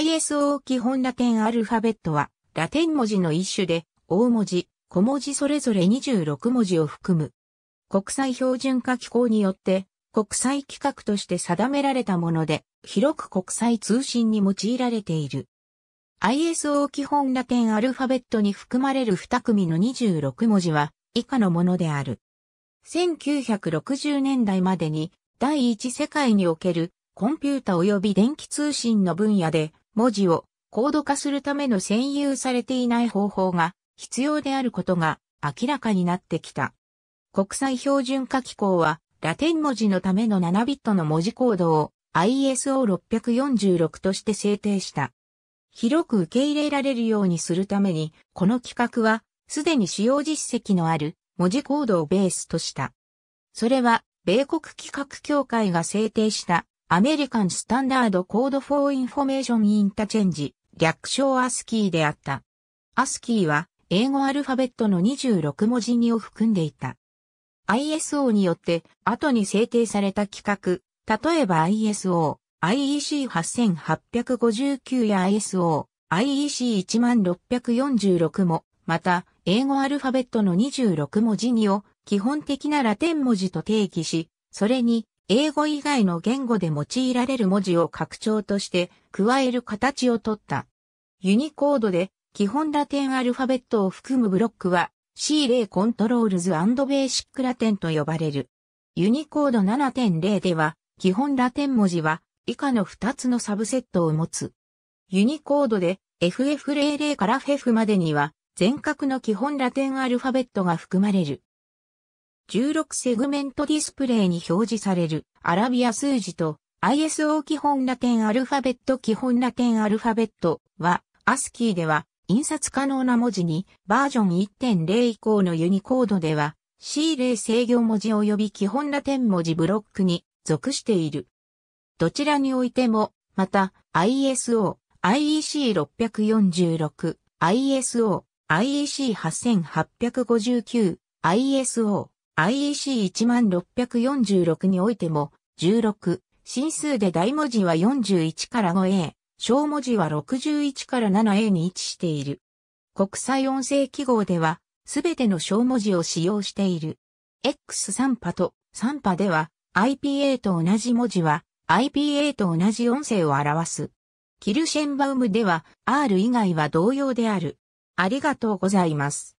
ISO 基本ラテンアルファベットは、ラテン文字の一種で、大文字、小文字それぞれ26文字を含む。国際標準化機構によって、国際規格として定められたもので、広く国際通信に用いられている。ISO 基本ラテンアルファベットに含まれる2組の26文字は、以下のものである。1960年代までに、第一世界におけるコンピュータ及び電気通信の分野で文字をコード化するための占有されていない方法が必要であることが明らかになってきた。国際標準化機構はラテン文字のための7ビットの文字コードを ISO646 として制定した。広く受け入れられるようにするために、この企画はすでに使用実績のある文字コードをベースとした。それは米国企画協会が制定したアメリカンスタンダードコードフォーインフォメーションインターチェンジ、略称アスキーであった。アスキーは英語アルファベットの26文字にを含んでいた。ISO によって後に制定された規格、例えば ISO、IEC8859 や ISO、IEC1646 も、また、英語アルファベットの26文字にを基本的なラテン文字と定義し、それに英語以外の言語で用いられる文字を拡張として加える形をとった。ユニコードで基本ラテンアルファベットを含むブロックは C0 コントロールズベーシックラテンと呼ばれる。ユニコード7.0では基本ラテン文字は以下の2つのサブセットを持つ。ユニコードで FF00 から FF までには全角の基本ラテンアルファベットが含まれる。16セグメントディスプレイに表示されるアラビア数字と ISO 基本ラテンアルファベット基本ラテンアルファベットは ASCII では印刷可能な文字にバージョン1.0以降のユニコードでは C0 制御文字及び基本ラテン文字ブロックに属している。どちらにおいても、また ISO、IEC646、ISO、IEC8859、ISO、IEC1646 においても、16、進数で大文字は41から 5A、小文字は61から 7A に位置している。国際音声記号では、すべての小文字を使用している。X3 波と3波では、IPA と同じ文字は、IPA と同じ音声を表す。キルシェンバウムでは、R 以外は同様である。ありがとうございます。